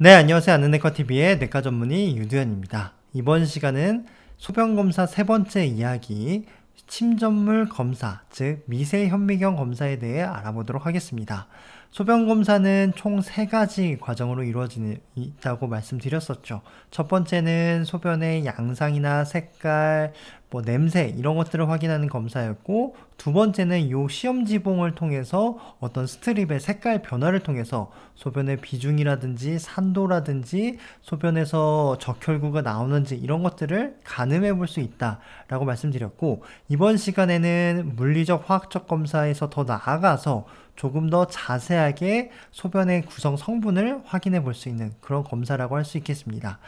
네, 안녕하세요. 아는네커 t v 의 내과 전문의 유두현입니다. 이번 시간은 소변검사 세 번째 이야기, 침전물 검사, 즉 미세현미경 검사에 대해 알아보도록 하겠습니다. 소변검사는 총 세가지 과정으로 이루어진다고 말씀드렸었죠. 첫 번째는 소변의 양상이나 색깔, 뭐 냄새 이런 것들을 확인하는 검사였고 두 번째는 요 시험 지봉을 통해서 어떤 스트립의 색깔 변화를 통해서 소변의 비중이라든지 산도라든지 소변에서 적혈구가 나오는지 이런 것들을 가늠해 볼 수 있다라고 말씀드렸고 이번 시간에는 물리적 화학적 검사에서 더 나아가서 조금 더 자세하게 소변의 구성 성분을 확인해 볼 수 있는 그런 검사라고 할 수 있겠습니다.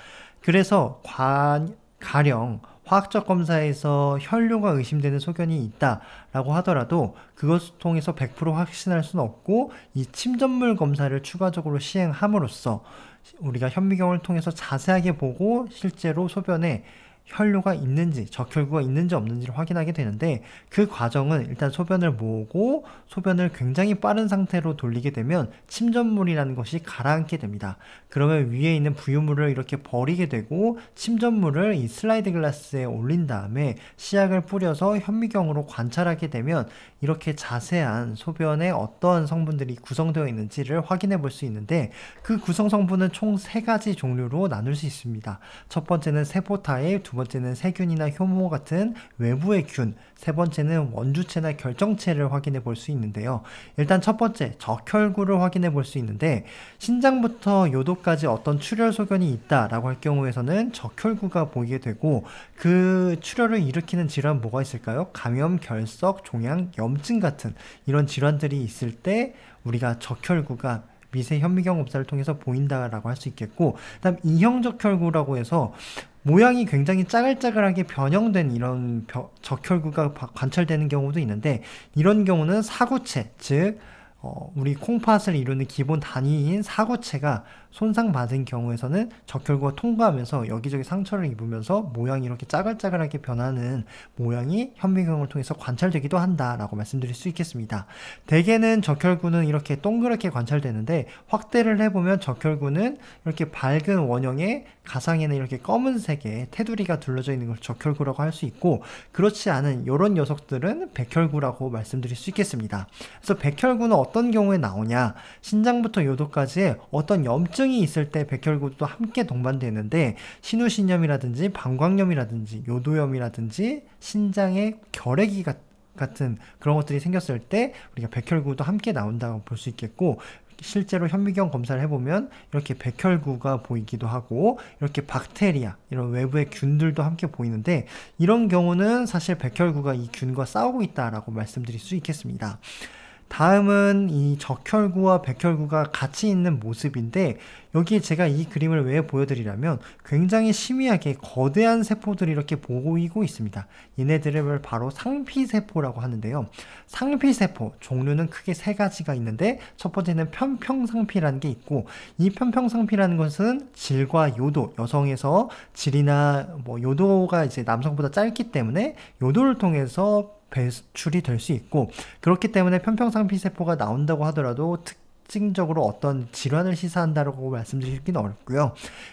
그래서 관, 가령 화학적 검사에서 혈뇨가 의심되는 소견이 있다라고 하더라도 그것을 통해서 100% 확신할 수는 없고 이 침전물 검사를 추가적으로 시행함으로써 우리가 현미경을 통해서 자세하게 보고 실제로 소변에 혈류가 있는지 적혈구가 있는지 없는지를 확인하게 되는데 그 과정은 일단 소변을 모으고 소변을 굉장히 빠른 상태로 돌리게 되면 침전물이라는 것이 가라앉게 됩니다. 그러면 위에 있는 부유물을 이렇게 버리게 되고 침전물을 이 슬라이드 글라스에 올린 다음에 시약을 뿌려서 현미경으로 관찰하게 되면 이렇게 자세한 소변에 어떠한 성분들이 구성되어 있는지를 확인해 볼 수 있는데 그 구성 성분은 총 세가지 종류로 나눌 수 있습니다. 첫 번째는 세포 타의두 번째는 세균이나 효모 같은 외부의 균, 세 번째는 원주체나 결정체를 확인해 볼 수 있는데요. 일단 첫 번째 적혈구를 확인해 볼 수 있는데 신장부터 요도까지 어떤 출혈 소견이 있다라고 할 경우에서는 적혈구가 보이게 되고 그 출혈을 일으키는 질환 뭐가 있을까요? 감염, 결석, 종양, 염증 같은 이런 질환들이 있을 때 우리가 적혈구가 미세 현미경 검사를 통해서 보인다라고 할 수 있겠고 그다음 이형적 혈구라고 해서 모양이 굉장히 짜글짜글하게 변형된 이런 적혈구가 관찰되는 경우도 있는데 이런 경우는 사구체, 즉 어, 우리 콩팥을 이루는 기본 단위인 사구체가 손상받은 경우에서는 적혈구가 통과하면서 여기저기 상처를 입으면서 모양이 이렇게 짜글짜글하게 변하는 모양이 현미경을 통해서 관찰되기도 한다라고 말씀드릴 수 있겠습니다. 대개는 적혈구는 이렇게 동그랗게 관찰되는데 확대를 해보면 적혈구는 이렇게 밝은 원형에 가상에는 이렇게 검은색의 테두리가 둘러져 있는 걸 적혈구라고 할 수 있고 그렇지 않은 이런 녀석들은 백혈구라고 말씀드릴 수 있겠습니다. 그래서 백혈구는 어떤 경우에 나오냐 신장부터 요도까지의 어떤 염증 통증이 있을 때 백혈구도 함께 동반되는데 신우신염이라든지 방광염이라든지 요도염이라든지 신장의 결핵이 같은 그런 것들이 생겼을 때 우리가 백혈구도 함께 나온다고 볼 수 있겠고 실제로 현미경 검사를 해보면 이렇게 백혈구가 보이기도 하고 이렇게 박테리아 이런 외부의 균들도 함께 보이는데 이런 경우는 사실 백혈구가 이 균과 싸우고 있다라고 말씀드릴 수 있겠습니다. 다음은 이 적혈구와 백혈구가 같이 있는 모습인데 여기 에 제가 이 그림을 왜 보여드리냐면 굉장히 심미하게 거대한 세포들이 이렇게 보이고 있습니다. 얘네들을 바로 상피세포라고 하는데요. 상피세포 종류는 크게 세 가지가 있는데 첫 번째는 편평상피라는 게 있고 이 편평상피라는 것은 질과 요도 여성에서 질이나 뭐 요도가 이제 남성보다 짧기 때문에 요도를 통해서 배출이 될 수 있고 그렇기 때문에 편평상피세포가 나온다고 하더라도 특징적으로 어떤 질환을 시사한다라고 말씀드리기는 어렵고요.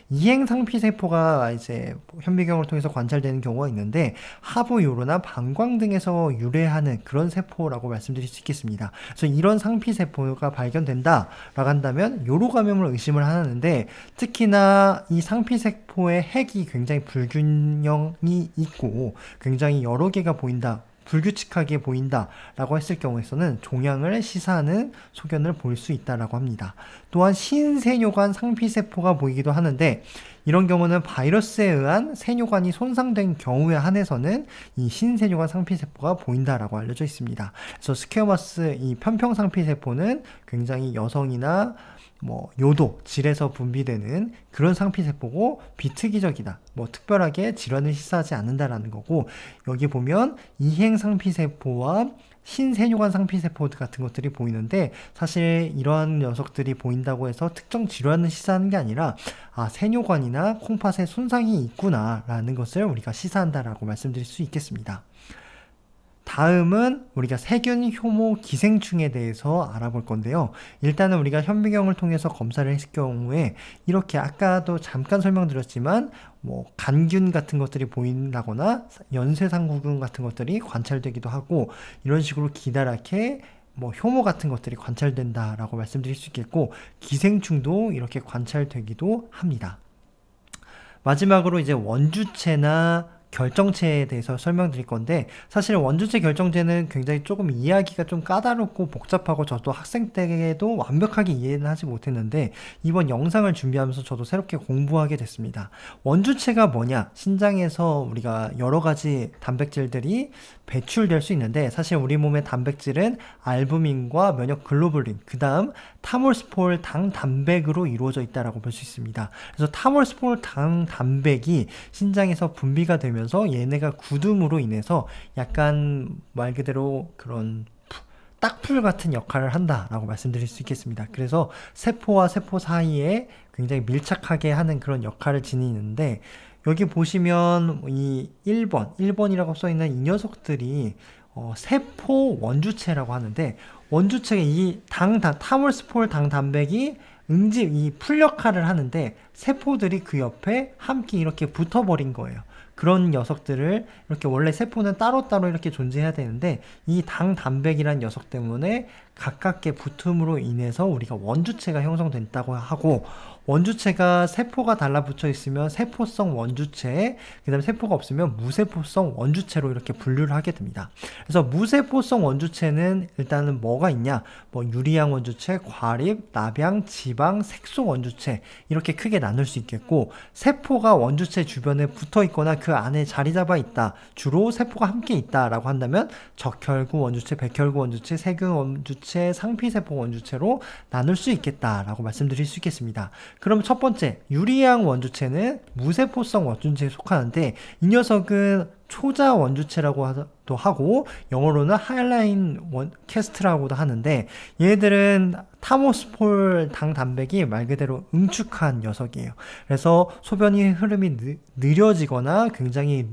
이행상피세포가 이제 현미경을 통해서 관찰되는 경우가 있는데 하부요로나 방광 등에서 유래하는 그런 세포라고 말씀드릴 수 있겠습니다. 그래서 이런 상피세포가 발견된다라고 한다면 요로 감염을 의심을 하는데 특히나 이 상피세포의 핵이 굉장히 불균형이 있고 굉장히 여러 개가 보인다. 불규칙하게 보인다라고 했을 경우에서는 종양을 시사하는 소견을 볼 수 있다라고 합니다. 또한 신세뇨관 상피세포가 보이기도 하는데 이런 경우는 바이러스에 의한 세뇨관이 손상된 경우에 한해서는 이 신세뇨관 상피세포가 보인다라고 알려져 있습니다. 그래서 스퀘어머스 이 편평 상피세포는 굉장히 여성이나 뭐 요도, 질에서 분비되는 그런 상피세포고 비특이적이다. 뭐 특별하게 질환을 시사하지 않는다라는 거고 여기 보면 이행 상피세포와 신세뇨관 상피세포 같은 것들이 보이는데 사실 이러한 녀석들이 보인다고 해서 특정 질환을 시사하는 게 아니라 아 세뇨관이나 콩팥에 손상이 있구나라는 것을 우리가 시사한다라고 말씀드릴 수 있겠습니다. 다음은 우리가 세균, 효모, 기생충에 대해서 알아볼 건데요. 일단은 우리가 현미경을 통해서 검사를 했을 경우에 이렇게 아까도 잠깐 설명드렸지만 뭐 간균 같은 것들이 보인다거나 연쇄상구균 같은 것들이 관찰되기도 하고 이런 식으로 기다랗게 뭐 효모 같은 것들이 관찰된다라고 말씀드릴 수 있겠고 기생충도 이렇게 관찰되기도 합니다. 마지막으로 이제 원주체나 결정체에 대해서 설명드릴 건데 사실 원주체 결정제는 굉장히 조금 이해하기가 좀 까다롭고 복잡하고 저도 학생 때에도 완벽하게 이해는 하지 못했는데 이번 영상을 준비하면서 저도 새롭게 공부하게 됐습니다. 원주체가 뭐냐? 신장에서 우리가 여러 가지 단백질들이 배출될 수 있는데 사실 우리 몸의 단백질은 알부민과 면역 글로불린 그다음 타몰스폴 당 단백으로 이루어져 있다라고 볼 수 있습니다. 그래서 타몰스폴 당 단백이 신장에서 분비가 되면 되면서 얘네가 굳음으로 인해서 약간 말 그대로 그런 딱풀 같은 역할을 한다라고 말씀드릴 수 있겠습니다. 그래서 세포와 세포 사이에 굉장히 밀착하게 하는 그런 역할을 지니는데 여기 보시면 이 1번, 1번이라고 써 있는 이 녀석들이 어, 세포 원주체라고 하는데 원주체가 이 당, 타몰스폴 당 단백이 응집 이 풀 역할을 하는데 세포들이 그 옆에 함께 이렇게 붙어버린 거예요. 그런 녀석들을 이렇게 원래 세포는 따로따로 이렇게 존재해야 되는데 이 당 단백이란 녀석 때문에 가깝게 붙음으로 인해서 우리가 원주체가 형성된다고 하고 원주체가 세포가 달라붙어 있으면 세포성 원주체, 그다음 세포가 없으면 무세포성 원주체로 이렇게 분류를 하게 됩니다. 그래서 무세포성 원주체는 일단은 뭐가 있냐? 뭐 유리양 원주체, 과립, 납양, 지방, 색소 원주체 이렇게 크게 나눌 수 있겠고 세포가 원주체 주변에 붙어 있거나 그 안에 자리 잡아 있다. 주로 세포가 함께 있다라고 한다면 적혈구 원주체, 백혈구 원주체, 세균 원주체 주체 상피세포 원주체로 나눌 수 있겠다라고 말씀드릴 수 있겠습니다. 그럼 첫 번째, 유리양 원주체는 무세포성 원주체에 속하는데 이 녀석은 초자 원주체라고도 하고 영어로는 하이라인 원, 캐스트라고도 하는데 얘들은 타모스폴 당 단백이 말 그대로 응축한 녀석이에요. 그래서 소변이 흐름이 느, 느려지거나 굉장히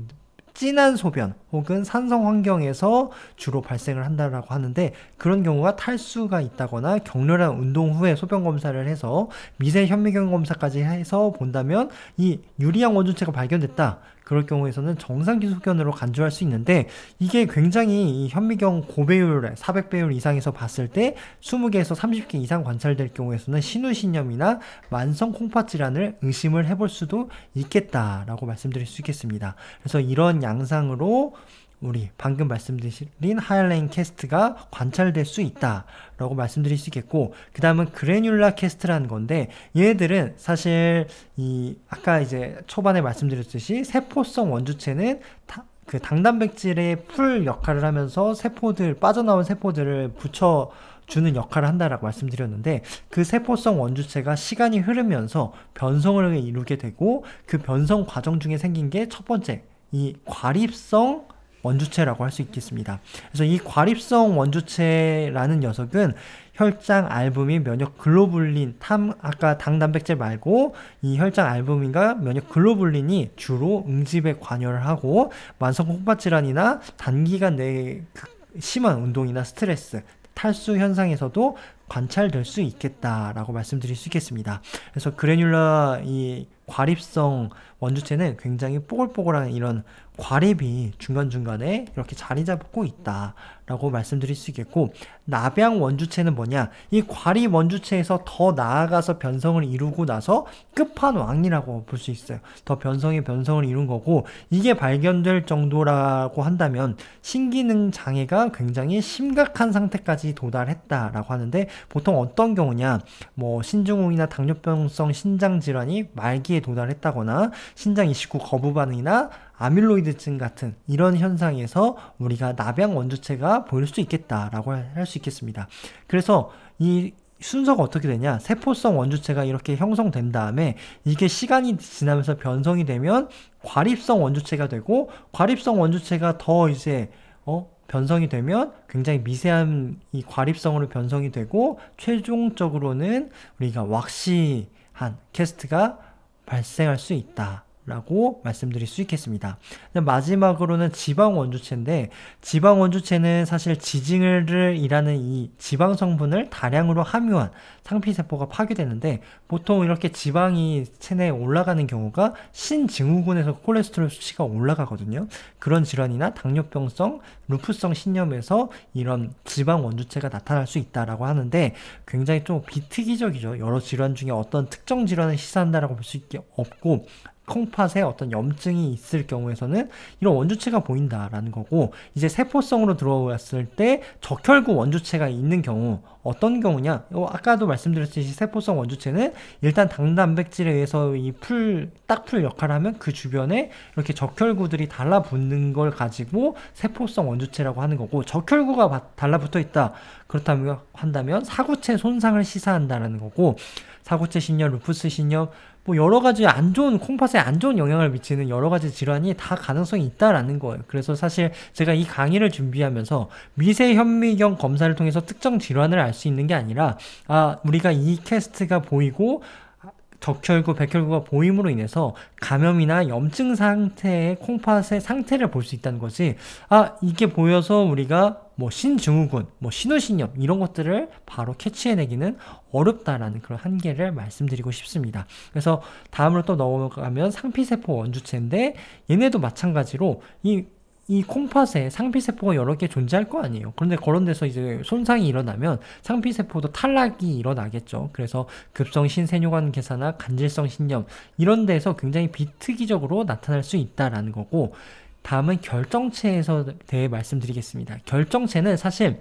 진한 소변 혹은 산성 환경에서 주로 발생을 한다라고 하는데 그런 경우가 탈수가 있다거나 격렬한 운동 후에 소변 검사를 해서 미세 현미경 검사까지 해서 본다면 이 유리양 원조체가 발견됐다. 그럴 경우에서는 정상기소견으로 간주할 수 있는데 이게 굉장히 현미경 고배율 에 400배율 이상에서 봤을 때 20개에서 30개 이상 관찰될 경우에서는 신우신염이나 만성 콩팥 질환을 의심을 해볼 수도 있겠다라고 말씀드릴 수 있겠습니다. 그래서 이런 양상으로 우리 방금 말씀드린 하이라인 캐스트가 관찰될 수 있다라고 말씀드릴 수 있겠고 그 다음은 그래뉴라 캐스트라는 건데 얘네들은 사실 이 아까 이제 초반에 말씀드렸듯이 세포성 원주체는 다, 그 당단백질의 풀 역할을 하면서 세포들 빠져나온 세포들을 붙여 주는 역할을 한다라고 말씀드렸는데 그 세포성 원주체가 시간이 흐르면서 변성을 이루게 되고 그 변성 과정 중에 생긴 게 첫 번째 이 과립성 원주체라고 할 수 있겠습니다. 그래서 이 과립성 원주체라는 녀석은 혈장 알부민 면역 글로불린 탐 아까 당 단백질 말고 이 혈장 알부민과 면역 글로불린이 주로 응집에 관여를 하고 만성 홍파 질환이나 단기간 내 그 심한 운동이나 스트레스 탈수 현상에서도 관찰될 수 있겠다라고 말씀드릴 수 있겠습니다. 그래서 그레뉴라 이 과립성 원주체는 굉장히 뽀글뽀글한 이런 과립이 중간중간에 이렇게 자리 잡고 있다라고 말씀드릴 수 있겠고 나양 원주체는 뭐냐 이 과립 원주체에서 더 나아가서 변성을 이루고 나서 끝판왕이라고 볼 수 있어요 더 변성의 변성을 이룬 거고 이게 발견될 정도라고 한다면 신기능 장애가 굉장히 심각한 상태까지 도달했다라고 하는데 보통 어떤 경우냐 뭐신증후이나 당뇨병성 신장 질환이 말기에 도달했다거나 신장 이식후 거부 반응이나 아밀로이드증 같은 이런 현상에서 우리가 납양 원조체가 보일 수 있겠다라고 할 수 있겠습니다. 그래서 이 순서가 어떻게 되냐? 세포성 원조체가 이렇게 형성된 다음에 이게 시간이 지나면서 변성이 되면 과립성 원조체가 되고 과립성 원조체가 더 이제 어 변성이 되면 굉장히 미세한 이 과립성으로 변성이 되고 최종적으로는 우리가 왁시한 캐스트가 발생할 수 있다. 라고 말씀드릴 수 있겠습니다. 마지막으로는 지방 원주체인데 지방 원주체는 사실 지징을 일하는 이 지방 성분을 다량으로 함유한 상피세포가 파괴되는데 보통 이렇게 지방이 체내에 올라가는 경우가 신증후군에서 콜레스테롤 수치가 올라가거든요. 그런 질환이나 당뇨병성, 루프성 신염에서 이런 지방 원주체가 나타날 수 있다라고 하는데 굉장히 좀 비특이적이죠. 여러 질환 중에 어떤 특정 질환을 시사한다라고 볼 수 있게 없고 콩팥에 어떤 염증이 있을 경우에서는 이런 원주체가 보인다라는 거고 이제 세포성으로 들어왔을 때 적혈구 원주체가 있는 경우 어떤 경우냐 어, 아까도 말씀드렸듯이 세포성 원주체는 일단 당단백질에 의해서 이 풀 딱풀 역할을 하면 그 주변에 이렇게 적혈구들이 달라붙는 걸 가지고 세포성 원주체라고 하는 거고 적혈구가 달라붙어 있다 그렇다면 한다면 사구체 손상을 시사한다라는 거고 사구체 신경 루푸스 신경 뭐 여러 가지 안 좋은 콩팥에 안 좋은 영향을 미치는 여러 가지 질환이 다 가능성이 있다라는 거예요. 그래서 사실 제가 이 강의를 준비하면서 미세 현미경 검사를 통해서 특정 질환을 알 수 있는 게 아니라 아 우리가 이 캐스트가 보이고 적혈구, 백혈구가 보임으로 인해서 감염이나 염증 상태의 콩팥의 상태를 볼 수 있다는 거지. 아, 이게 보여서 우리가 뭐 신증후군, 뭐 신우신염 이런 것들을 바로 캐치해내기는 어렵다라는 그런 한계를 말씀드리고 싶습니다. 그래서 다음으로 또 넘어가면 상피세포 원주체인데 얘네도 마찬가지로 이 이 콩팥에 상피세포가 여러 개 존재할 거 아니에요. 그런데 그런 데서 이제 손상이 일어나면 상피세포도 탈락이 일어나겠죠. 그래서 급성 신세뇨관 계사나 간질성 신염 이런 데서 굉장히 비특이적으로 나타날 수 있다라는 거고 다음은 결정체에서 대해 말씀드리겠습니다. 결정체는 사실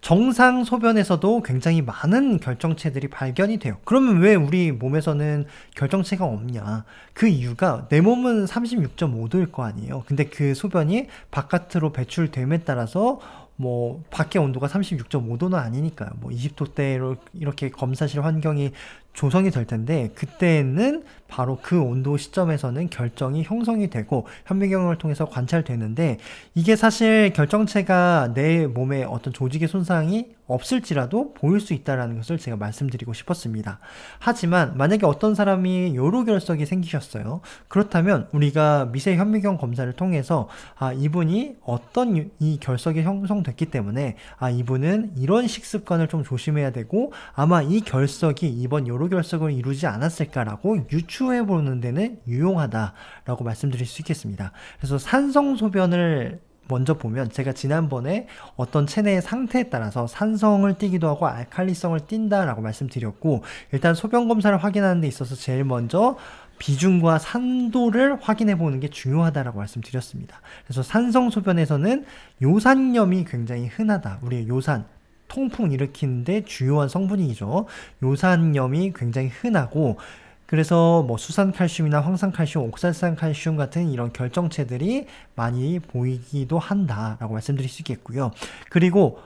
정상 소변에서도 굉장히 많은 결정체들이 발견이 돼요. 그러면 왜 우리 몸에서는 결정체가 없냐? 그 이유가 내 몸은 36.5도일 거 아니에요. 근데 그 소변이 바깥으로 배출됨에 따라서 뭐 밖의 온도가 36.5도는 아니니까요. 뭐 20도대로 이렇게 검사실 환경이 조성이 될 텐데 그때는 바로 그 온도 시점에서는 결정이 형성이 되고 현미경을 통해서 관찰되는데 이게 사실 결정체가 내 몸에 어떤 조직의 손상이 없을지라도 보일 수있다는 것을 제가 말씀드리고 싶었습니다. 하지만 만약에 어떤 사람이 요로 결석이 생기셨어요. 그렇다면 우리가 미세 현미경 검사를 통해서 아 이분이 어떤 이 결석이 형성됐기 때문에 아 이분은 이런 식습관을 좀 조심해야 되고 아마 이 결석이 이번 요로 바로 결석을 이루지 않았을까라고 유추해 보는 데는 유용하다라고 말씀드릴 수 있겠습니다. 그래서 산성 소변을 먼저 보면 제가 지난번에 어떤 체내의 상태에 따라서 산성을 띄기도 하고 알칼리성을 띈다라고 말씀드렸고 일단 소변 검사를 확인하는 데 있어서 제일 먼저 비중과 산도를 확인해 보는 게 중요하다라고 말씀드렸습니다. 그래서 산성 소변에서는 요산염이 굉장히 흔하다. 우리의 요산, 통풍 일으키는데 주요한 성분이죠. 요산염이 굉장히 흔하고 그래서 뭐 수산칼슘이나 황산칼슘, 옥살산칼슘 같은 이런 결정체들이 많이 보이기도 한다라고 말씀드릴 수 있겠고요. 그리고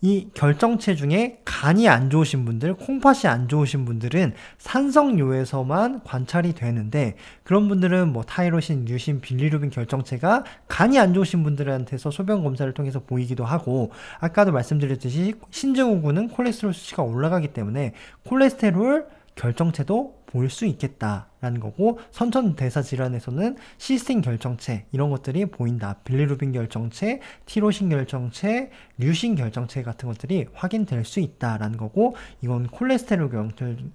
이 결정체 중에 간이 안 좋으신 분들, 콩팥이 안 좋으신 분들은 산성요에서만 관찰이 되는데 그런 분들은 뭐 타이로신, 유신, 빌리루빈 결정체가 간이 안 좋으신 분들한테서 소변 검사를 통해서 보이기도 하고 아까도 말씀드렸듯이 신증후군은 콜레스테롤 수치가 올라가기 때문에 콜레스테롤 결정체도 보일 수 있겠다라는 거고 선천대사 질환에서는 시스틴 결정체 이런 것들이 보인다. 빌리루빈 결정체, 티로신 결정체, 류신 결정체 같은 것들이 확인될 수 있다라는 거고 이건 콜레스테롤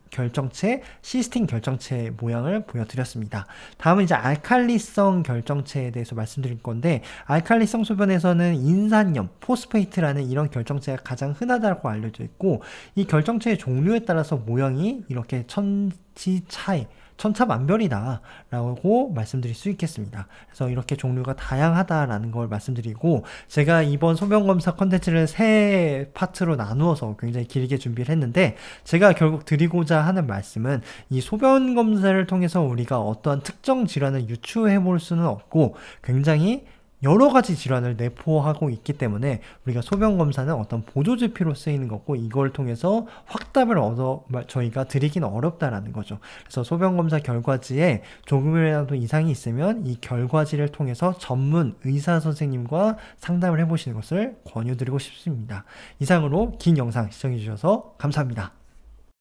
결정체, 시스틴 결정체 모양을 보여드렸습니다. 다음은 이제 알칼리성 결정체에 대해서 말씀드릴 건데 알칼리성 소변에서는 인산염, 포스페이트라는 이런 결정체가 가장 흔하다고 알려져 있고 이 결정체의 종류에 따라서 모양이 이렇게 천 가치 차이, 천차만별이다 라고 말씀드릴 수 있겠습니다. 그래서 이렇게 종류가 다양하다라는 걸 말씀드리고 제가 이번 소변검사 컨텐츠를 세 파트로 나누어서 굉장히 길게 준비를 했는데 제가 결국 드리고자 하는 말씀은 이 소변검사를 통해서 우리가 어떠한 특정 질환을 유추해 볼 수는 없고 굉장히 여러 가지 질환을 내포하고 있기 때문에 우리가 소변 검사는 어떤 보조지피로 쓰이는 거고 이걸 통해서 확답을 얻어 저희가 드리기는 어렵다라는 거죠. 그래서 소변 검사 결과지에 조금이라도 이상이 있으면 이 결과지를 통해서 전문 의사 선생님과 상담을 해보시는 것을 권유드리고 싶습니다. 이상으로 긴 영상 시청해주셔서 감사합니다.